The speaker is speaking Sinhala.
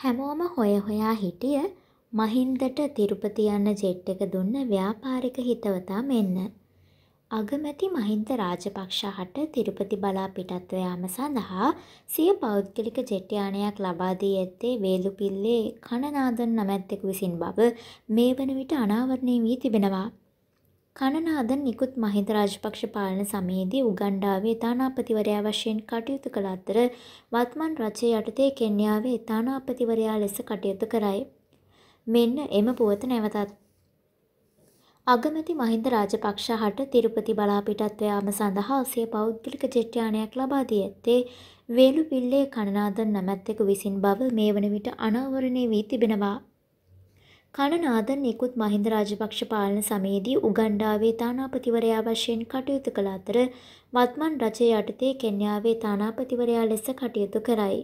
හැමෝම හොය හොයා හිටිය මහින්දට තිරුපති යන්න ජෙට් එක දුන්න ව්‍යාපාරික හිතවතා මෙන්න. අගමැති මහින්ද රාජපක්ෂ හට තිරුපති බලා පිටත්ව යාම සඳහා සිය පෞද්ගලික ජෙට් යානයක් ලබා දී ඇත්තේ වේලුපිල්ලේ කනනාදන් නැමැත්තෙකු විසින් බව මේ වන විට අනාවරණය වී තිබෙනවා. කණනාදන් නිකුත් මහින්ද රාජපක්ෂ පාලන සමයේදී උගණ්ඩාවේ තානාපතිවරයා වශයෙන් කටයුතු කළ අතර වත්මන් රජය යටතේ කෙන්යාවේ තානාපතිවරයා ලෙස කටයුතු කරයි. මෙන්න එම පුවත නැවතත්. අගමැති මහින්ද රාජපක්ෂ හට තිරුපති බලාපිටත් යාම සඳහා සිය පෞද්ගලික ජෙට්යානයක් ලබා දී ඇත්තේ වේලුපිල්ලේ කණනාදන් නැමැත්තෙකු විසින් බව මේ වන විට අනාවරණය වී තිබෙනවා. කණනාදන් නිකුත් මහින්ද රාජපක්ෂ පාලන සමයේදී උගණ්ඩාවේ තානාපතිවරයා වශයෙන් කටයුතු කළ අතර වත්මන් රජය යටතේ කෙන්යාවේ තානාපතිවරයා ලෙස කටයුතු කරයි.